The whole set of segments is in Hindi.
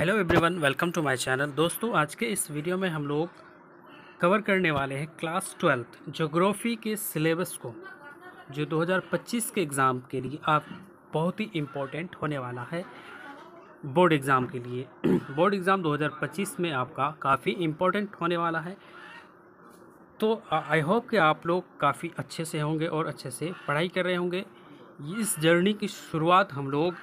hello everyone welcome to my channel दोस्तों आज के इस वीडियो में हम लोग कवर करने वाले हैं क्लास ट्वेल्थ जोग्राफ़ी के सिलेबस को जो 2025 के एग्ज़ाम के लिए आप बहुत ही इम्पोर्टेंट होने वाला है बोर्ड एग्ज़ाम के लिए बोर्ड एग्ज़ाम 2025 में आपका काफ़ी इम्पोर्टेंट होने वाला है तो आई होप कि आप लोग काफ़ी अच्छे से होंगे और अच्छे से पढ़ाई कर रहे होंगे इस जर्नी की शुरुआत हम लोग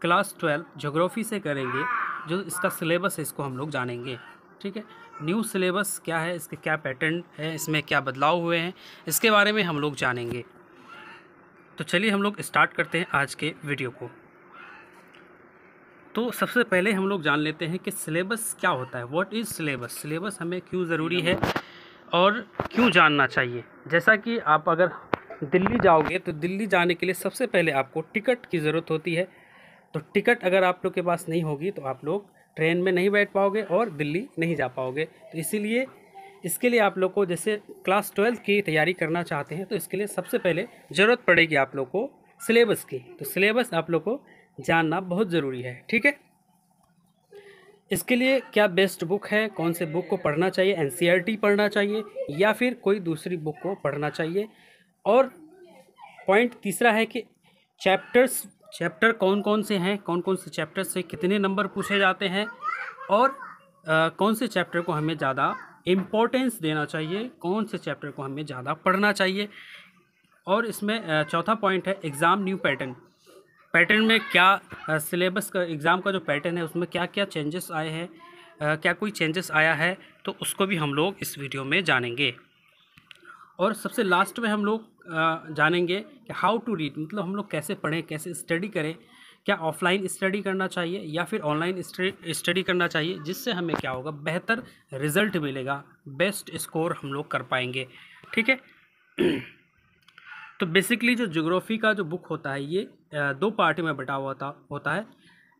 क्लास ट्वेल्व जोग्राफ़ी से करेंगे जो इसका सिलेबस है इसको हम लोग जानेंगे ठीक है न्यू सिलेबस क्या है इसके क्या पैटर्न है इसमें क्या बदलाव हुए हैं इसके बारे में हम लोग जानेंगे तो चलिए हम लोग स्टार्ट करते हैं आज के वीडियो को तो सबसे पहले हम लोग जान लेते हैं कि सिलेबस क्या होता है व्हाट इज़ सिलेबस सिलेबस हमें क्यों ज़रूरी है और क्यों जानना चाहिए जैसा कि आप अगर दिल्ली जाओगे तो दिल्ली जाने के लिए सबसे पहले आपको टिकट की ज़रूरत होती है तो टिकट अगर आप लोग के पास नहीं होगी तो आप लोग ट्रेन में नहीं बैठ पाओगे और दिल्ली नहीं जा पाओगे तो इसीलिए इसके लिए आप लोग को जैसे क्लास ट्वेल्थ की तैयारी करना चाहते हैं तो इसके लिए सबसे पहले ज़रूरत पड़ेगी आप लोग को सिलेबस की तो सिलेबस आप लोग को जानना बहुत ज़रूरी है ठीक है इसके लिए क्या बेस्ट बुक है कौन से बुक को पढ़ना चाहिए एन पढ़ना चाहिए या फिर कोई दूसरी बुक को पढ़ना चाहिए और पॉइंट तीसरा है कि चैप्टर्स चैप्टर कौन कौन से हैं कौन कौन से चैप्टर से कितने नंबर पूछे जाते हैं और आ, कौन से चैप्टर को हमें ज़्यादा इम्पोर्टेंस देना चाहिए कौन से चैप्टर को हमें ज़्यादा पढ़ना चाहिए और इसमें चौथा पॉइंट है एग्ज़ाम न्यू पैटर्न पैटर्न में क्या सिलेबस का एग्ज़ाम का जो पैटर्न है उसमें क्या क्या चेंजेस आए हैं क्या कोई चेंजेस आया है तो उसको भी हम लोग इस वीडियो में जानेंगे और सबसे लास्ट में हम लोग जानेंगे कि हाउ टू रीड मतलब हम लोग कैसे पढ़ें कैसे स्टडी करें क्या ऑफलाइन स्टडी करना चाहिए या फिर ऑनलाइन स्टडी करना चाहिए जिससे हमें क्या होगा बेहतर रिजल्ट मिलेगा बेस्ट स्कोर हम लोग कर पाएंगे ठीक है तो बेसिकली जो जोग्राफ़ी का जो बुक होता है ये दो पार्ट में बटा हुआ होता होता है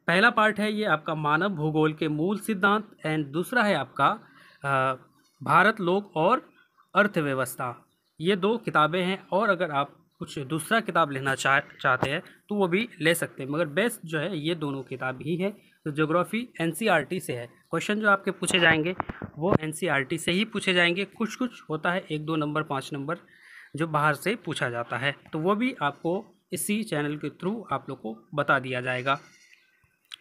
पहला पार्ट है ये आपका मानव भूगोल के मूल सिद्धांत एंड दूसरा है आपका भारत लोक और अर्थव्यवस्था ये दो किताबें हैं और अगर आप कुछ दूसरा किताब लेना चाह चाहते हैं तो वो भी ले सकते हैं मगर बेस्ट जो है ये दोनों किताब ही है तो जोग्राफ़ी एन से है क्वेश्चन जो आपके पूछे जाएंगे वो एन से ही पूछे जाएंगे कुछ कुछ होता है एक दो नंबर पाँच नंबर जो बाहर से पूछा जाता है तो वो भी आपको इसी चैनल के थ्रू आप लोग को बता दिया जाएगा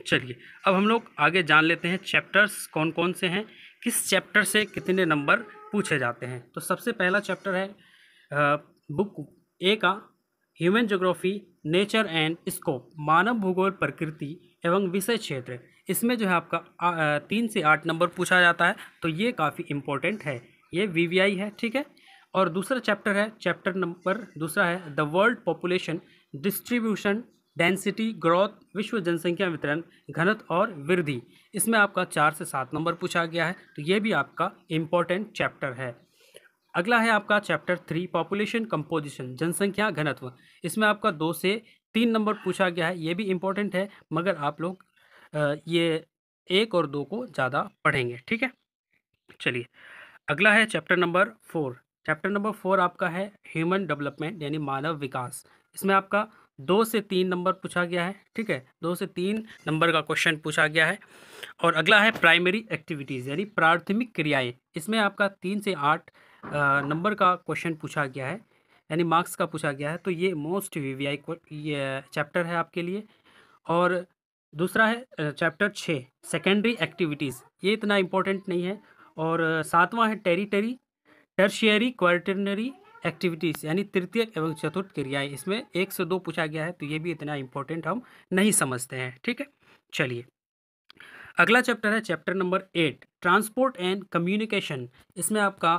चलिए अब हम लोग आगे जान लेते हैं चैप्टर्स कौन कौन से हैं किस चैप्टर से कितने नंबर पूछे जाते हैं तो सबसे पहला चैप्टर है बुक uh, ए का human geography nature and scope मानव भूगोल प्रकृति एवं विषय क्षेत्र इसमें जो है आपका तीन से आठ नंबर पूछा जाता है तो ये काफ़ी इम्पोर्टेंट है ये वी है ठीक है और दूसरा चैप्टर है चैप्टर नंबर दूसरा है the world population distribution density growth विश्व जनसंख्या वितरण घनत और वृद्धि इसमें आपका चार से सात नंबर पूछा गया है तो ये भी आपका इम्पोर्टेंट चैप्टर है अगला है आपका चैप्टर थ्री पॉपुलेशन कंपोजिशन जनसंख्या घनत्व इसमें आपका दो से तीन नंबर पूछा गया है ये भी इम्पोर्टेंट है मगर आप लोग ये एक और दो को ज़्यादा पढ़ेंगे ठीक है चलिए अगला है chapter number four chapter number four आपका है ह्यूमन डेवलपमेंट यानी मानव विकास इसमें आपका दो से तीन नंबर पूछा गया है ठीक है दो से तीन नंबर का क्वेश्चन पूछा गया है और अगला है प्राइमरी एक्टिविटीज़ यानी प्राथमिक क्रियाएं इसमें आपका तीन से आठ नंबर का क्वेश्चन पूछा गया है यानी मार्क्स का पूछा गया है तो ये मोस्ट वी वी आई ये चैप्टर है आपके लिए और दूसरा है चैप्टर छः सेकेंडरी एक्टिविटीज़ ये इतना इम्पोर्टेंट नहीं है और सातवां है टेरिटरी टर्शियरी क्वार्टनरी एक्टिविटीज़ यानी तृतीय एवं चतुर्थ क्रियाएँ इसमें एक से दो पूछा गया है तो ये भी इतना इम्पोर्टेंट हम नहीं समझते हैं ठीक है चलिए अगला चैप्टर है chapter number eight transport and communication इसमें आपका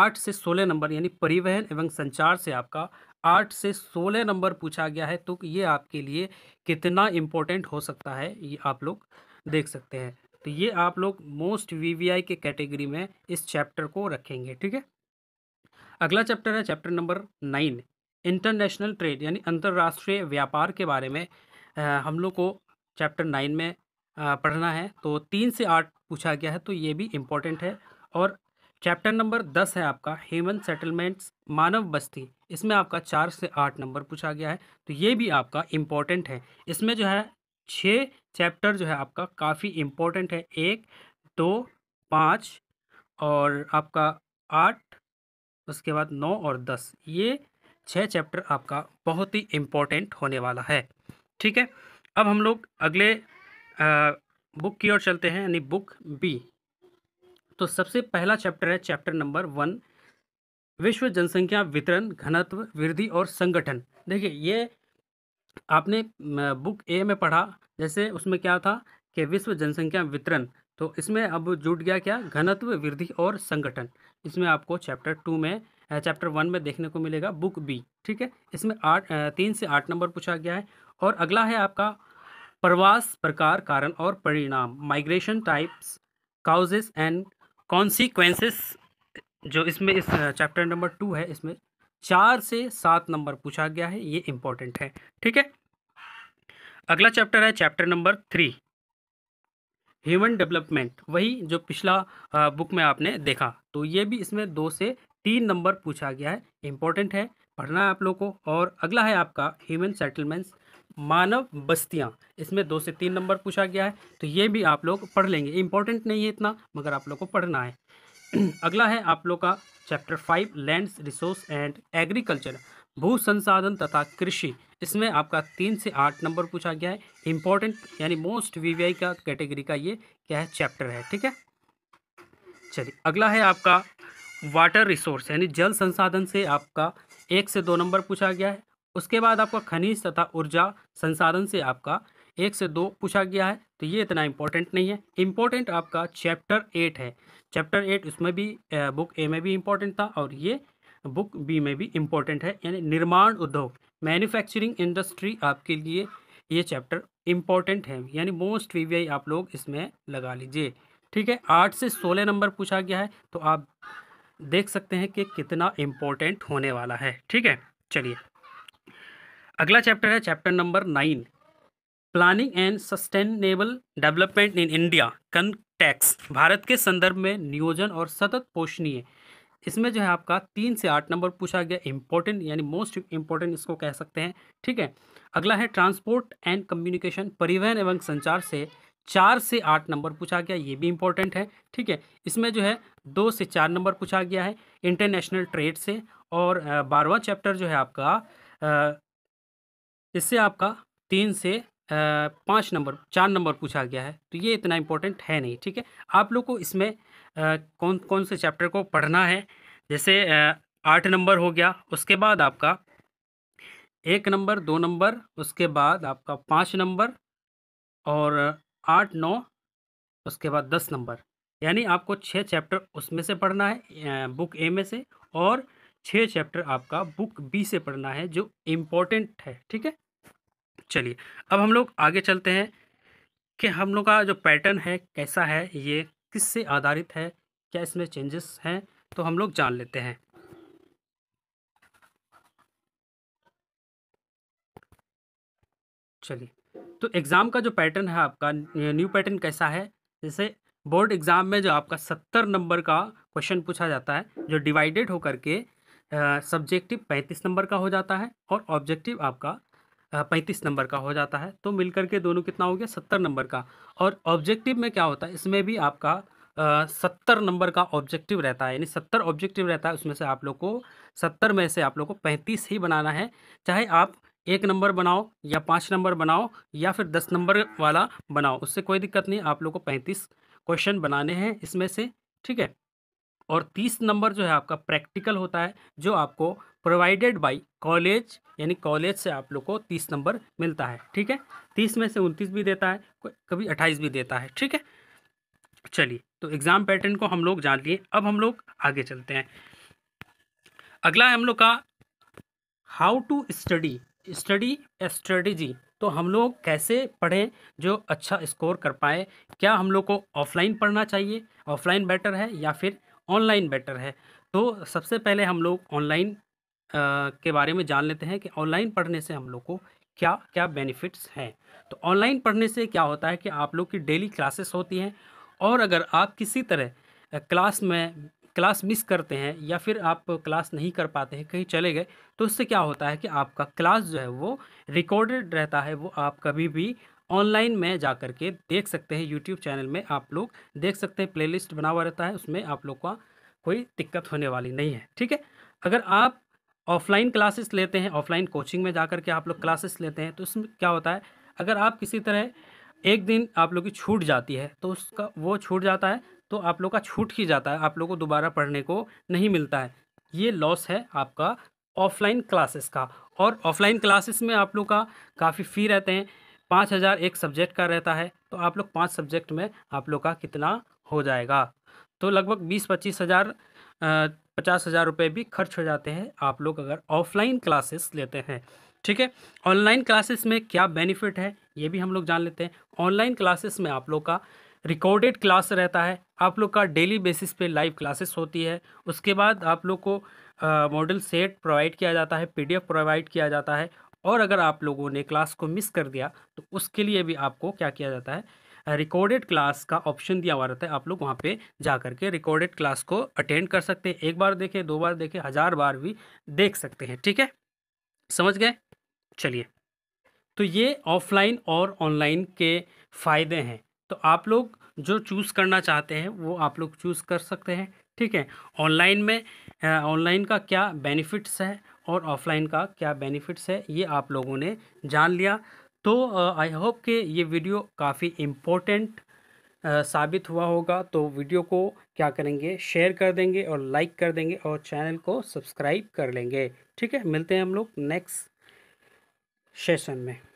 आठ से सोलह नंबर यानी परिवहन एवं संचार से आपका आठ से सोलह नंबर पूछा गया है तो ये आपके लिए कितना इम्पोर्टेंट हो सकता है ये आप लोग देख सकते हैं तो ये आप लोग मोस्ट वीवीआई के कैटेगरी में इस चैप्टर को रखेंगे ठीक है अगला चैप्टर है chapter number nine international trade यानी अंतर्राष्ट्रीय व्यापार के बारे में आ, हम लोग को चैप्टर नाइन में पढ़ना है तो तीन से आठ पूछा गया है तो ये भी इम्पोर्टेंट है और चैप्टर नंबर दस है आपका ह्यूमन सेटलमेंट्स मानव बस्ती इसमें आपका चार से आठ नंबर पूछा गया है तो ये भी आपका इम्पोर्टेंट है इसमें जो है छः चैप्टर जो है आपका काफ़ी इम्पोर्टेंट है एक दो पाँच और आपका आठ उसके बाद नौ और दस ये छः चैप्टर आपका बहुत ही इम्पोर्टेंट होने वाला है ठीक है अब हम लोग अगले बुक की ओर चलते हैं यानी बुक बी तो सबसे पहला चैप्टर है चैप्टर नंबर वन विश्व जनसंख्या वितरण घनत्व वृद्धि और संगठन देखिए ये आपने बुक ए में पढ़ा जैसे उसमें क्या था कि विश्व जनसंख्या वितरण तो इसमें अब जुट गया क्या घनत्व वृद्धि और संगठन इसमें आपको चैप्टर टू में चैप्टर वन में देखने को मिलेगा बुक बी ठीक है इसमें आठ तीन से आठ नंबर पूछा गया है और अगला है आपका प्रवास प्रकार कारण और परिणाम migration types causes and consequences जो इसमें इस चैप्टर नंबर टू है इसमें चार से सात नंबर पूछा गया है ये इम्पोर्टेंट है ठीक है अगला चैप्टर है chapter number three human development वही जो पिछला बुक में आपने देखा तो ये भी इसमें दो से तीन नंबर पूछा गया है इम्पोर्टेंट है पढ़ना है आप लोग को और अगला है आपका ह्यूमन सेटलमेंट्स मानव बस्तियाँ इसमें दो से तीन नंबर पूछा गया है तो ये भी आप लोग पढ़ लेंगे इंपॉर्टेंट नहीं है इतना मगर आप लोग को पढ़ना है अगला है आप लोग का chapter five lands resource and agriculture भू संसाधन तथा कृषि इसमें आपका तीन से आठ नंबर पूछा गया है इंपॉर्टेंट यानी मोस्ट वीवीआई का कैटेगरी का ये क्या है चैप्टर है ठीक है चलिए अगला है आपका वाटर रिसोर्स यानी जल संसाधन से आपका एक से दो नंबर पूछा गया है उसके बाद आपका खनिज तथा ऊर्जा संसाधन से आपका एक से दो पूछा गया है तो ये इतना इम्पोर्टेंट नहीं है इम्पोर्टेंट आपका चैप्टर एट है चैप्टर एट उसमें भी बुक ए में भी इम्पोर्टेंट था और ये बुक बी में भी इम्पोर्टेंट है यानी निर्माण उद्योग मैन्युफैक्चरिंग इंडस्ट्री आपके लिए ये चैप्टर इम्पॉर्टेंट है यानी मोस्ट वी आप लोग इसमें लगा लीजिए ठीक है आठ से सोलह नंबर पूछा गया है तो आप देख सकते हैं कि कितना इम्पोर्टेंट होने वाला है ठीक है चलिए अगला चैप्टर है chapter number nine planning and sustainable development in India context Bharat के संदर्भ में नियोजन और सतत पोषणीय इसमें जो है आपका तीन से आठ नंबर पूछा गया इंपॉर्टेंट यानी मोस्ट इंपॉर्टेंट इसको कह सकते हैं ठीक है अगला है ट्रांसपोर्ट एंड कम्युनिकेशन परिवहन एवं संचार से चार से आठ नंबर पूछा गया ये भी इम्पोर्टेंट है ठीक है इसमें जो है दो से चार नंबर पूछा गया है इंटरनेशनल ट्रेड से और बारहवा चैप्टर जो है आपका इससे आपका तीन से पाँच नंबर चार नंबर पूछा गया है तो ये इतना इम्पोर्टेंट है नहीं ठीक है आप लोग को इसमें आ, कौन कौन से चैप्टर को पढ़ना है जैसे आठ नंबर हो गया उसके बाद आपका एक नंबर दो नंबर उसके बाद आपका पाँच नंबर और आठ नौ उसके बाद दस नंबर यानी आपको छः चैप्टर उसमें से पढ़ना है बुक ए में से और छः चैप्टर आपका बुक बी से पढ़ना है जो इम्पोर्टेंट है ठीक है चलिए अब हम लोग आगे चलते हैं कि हम लोग का जो पैटर्न है कैसा है ये किस से आधारित है क्या इसमें चेंजेस हैं तो हम लोग जान लेते हैं चलिए तो एग्ज़ाम का जो पैटर्न है आपका न्यू पैटर्न कैसा है जैसे बोर्ड एग्ज़ाम में जो आपका सत्तर नंबर का क्वेश्चन पूछा जाता है जो डिवाइडेड होकर के सब्जेक्टिव पैंतीस नंबर का हो जाता है और ऑब्जेक्टिव आपका पैंतीस नंबर का हो जाता है तो मिलकर के दोनों कितना हो गया सत्तर नंबर का और ऑब्जेक्टिव में क्या होता है इसमें भी आपका सत्तर नंबर का ऑब्जेक्टिव रहता है यानी सत्तर ऑब्जेक्टिव रहता है उसमें से आप लोग को सत्तर में से आप लोग को पैंतीस ही बनाना है चाहे आप एक नंबर बनाओ या पाँच नंबर बनाओ या फिर दस नंबर वाला बनाओ उससे कोई दिक्कत नहीं आप लोग को पैंतीस क्वेश्चन बनाने हैं इसमें से ठीक है और तीस नंबर जो है आपका प्रैक्टिकल होता है जो आपको प्रोवाइडेड बाय कॉलेज यानी कॉलेज से आप लोग को तीस नंबर मिलता है ठीक है तीस में से उनतीस भी देता है कभी अट्ठाईस भी देता है ठीक है चलिए तो एग्ज़ाम पैटर्न को हम लोग जान लिए अब हम लोग आगे चलते हैं अगला है हम लोग का how to study study strategy तो हम लोग कैसे पढ़ें जो अच्छा स्कोर कर पाए क्या हम लोग को ऑफलाइन पढ़ना चाहिए ऑफलाइन बेटर है या फिर ऑनलाइन बेटर है तो सबसे पहले हम लोग ऑनलाइन के बारे में जान लेते हैं कि ऑनलाइन पढ़ने से हम लोग को क्या क्या बेनिफिट्स हैं तो ऑनलाइन पढ़ने से क्या होता है कि आप लोग की डेली क्लासेस होती हैं और अगर आप किसी तरह क्लास में क्लास मिस करते हैं या फिर आप क्लास नहीं कर पाते हैं कहीं चले गए तो उससे क्या होता है कि आपका क्लास जो है वो रिकॉर्डेड रहता है वो आप कभी भी ऑनलाइन में जा कर के देख सकते हैं यूट्यूब चैनल में आप लोग देख सकते हैं प्लेलिस्ट बना हुआ रहता है उसमें आप लोग का कोई दिक्कत होने वाली नहीं है ठीक है अगर आप ऑफलाइन क्लासेस लेते हैं ऑफलाइन कोचिंग में जा कर के आप लोग क्लासेस लेते हैं तो उसमें क्या होता है अगर आप किसी तरह एक दिन आप लोग की छूट जाती है तो उसका वो छूट जाता है तो आप लोग का छूट ही जाता है आप लोग को दोबारा पढ़ने को नहीं मिलता है ये लॉस है आपका ऑफलाइन क्लासेस का और ऑफलाइन क्लासेस में आप लोग का काफ़ी फ़ी रहते हैं पाँच हज़ार एक सब्जेक्ट का रहता है तो आप लोग पाँच सब्जेक्ट में आप लोग का कितना हो जाएगा तो लगभग बीस पच्चीस हज़ार पचास हज़ार रुपये भी खर्च हो जाते हैं आप लोग अगर ऑफलाइन क्लासेस लेते हैं ठीक है ऑनलाइन क्लासेस में क्या बेनिफिट है ये भी हम लोग जान लेते हैं ऑनलाइन क्लासेस में आप लोग का रिकॉर्डेड क्लास रहता है आप लोग का डेली बेसिस पे लाइव क्लासेस होती है उसके बाद आप लोग को मॉडल सेट प्रोवाइड किया जाता है पीडीएफ प्रोवाइड किया जाता है और अगर आप लोगों ने क्लास को मिस कर दिया तो उसके लिए भी आपको क्या किया जाता है रिकॉर्डेड क्लास का ऑप्शन दिया हुआ रहता है आप लोग वहाँ पे जा करके रिकॉर्डेड क्लास को अटेंड कर सकते हैं एक बार देखें दो बार देखें हज़ार बार भी देख सकते हैं ठीक है समझ गए चलिए तो ये ऑफलाइन और ऑनलाइन के फ़ायदे हैं तो आप लोग जो चूज़ करना चाहते हैं वो आप लोग चूज़ कर सकते हैं ठीक है ऑनलाइन में ऑनलाइन का क्या बेनिफिट्स है और ऑफलाइन का क्या बेनिफिट्स है ये आप लोगों ने जान लिया तो आई होप कि ये वीडियो काफ़ी इम्पोर्टेंट साबित हुआ होगा तो वीडियो को क्या करेंगे शेयर कर देंगे और लाइक कर देंगे और चैनल को सब्सक्राइब कर लेंगे ठीक है मिलते हैं हम लोग नेक्स्ट सेशन में